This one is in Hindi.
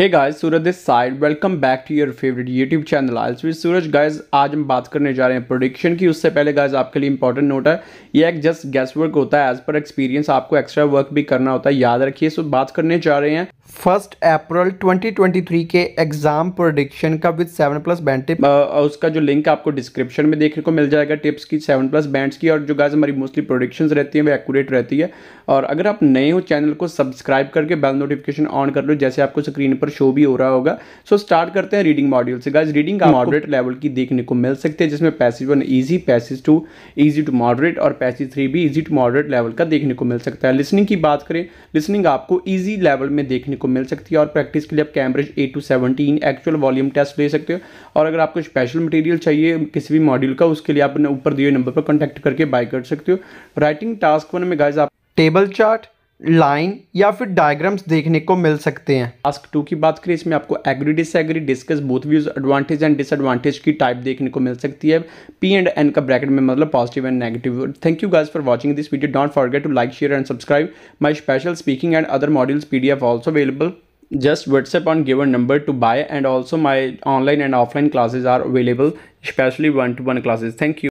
hey guys Suraj this side welcome back to your favourite YouTube channel IELTS with Suraj guys आज हम बात करने जा रहे हैं प्रोडिक्शन की उससे पहले गाइस आपके लिए इंपॉर्टेंट नोट है ये एक जस्ट गेस्ट वर्क होता है एज पर एक्सपीरियंस आपको एक्स्ट्रा वर्क भी करना होता है याद रखिए सो बात करने जा रहे हैं फर्स्ट अप्रैल 2023 के एग्जाम प्रोडिक्शन का with seven plus band tip उसका जो लिंक आपको डिस्क्रिप्शन में देखने को मिल जाएगा टिप्स की सेवन प्लस बैंड्स की और जो गाइस हमारी मोस्टली प्रोडिक्शन रहती हैं वो एक्यूरेट रहती है और अगर आप नए हो चैनल को सब्सक्राइब करके बेल नोटिफिकेशन ऑन कर लो जैसे आपको स्क्रीन पर पर शो भी हो रहा होगा सो so, स्टार्ट करते हैं रीडिंग मॉड्यूल से गाइज रीडिंग का मॉडरेट लेवल की देखने को मिल सकती है जिसमें passage one easy passage two easy to moderate और पैसेज थ्री भी ईजी टू मॉडरेट लेवल का देखने को मिल सकता है लिसनिंग की बात करें लिसनिंग आपको ईजी लेवल में देखने को मिल सकती है और प्रैक्टिस के लिए आप Cambridge a to seventeen actual volume test ले सकते हो और अगर आपको स्पेशल मटेरियल चाहिए किसी भी मॉड्यूल का उसके लिए आप ऊपर दिए नंबर पर कॉन्टैक्ट करके बाय कर सकते हो राइटिंग टास्क वन में गाइज आप टेबल चार्ट लाइन या फिर डायग्राम्स देखने को मिल सकते हैं टास्क टू की बात करें इसमें आपको agree disagree discuss both views advantage and disadvantage की टाइप देखने को मिल सकती है पी एंड एन का ब्रैकेट में मतलब positive and negative thank you guys for watching this video don't forget to like share and subscribe my special speaking and other modules P D available just WhatsApp on given number to buy and also my online and offline classes are available specially one two one classes thank you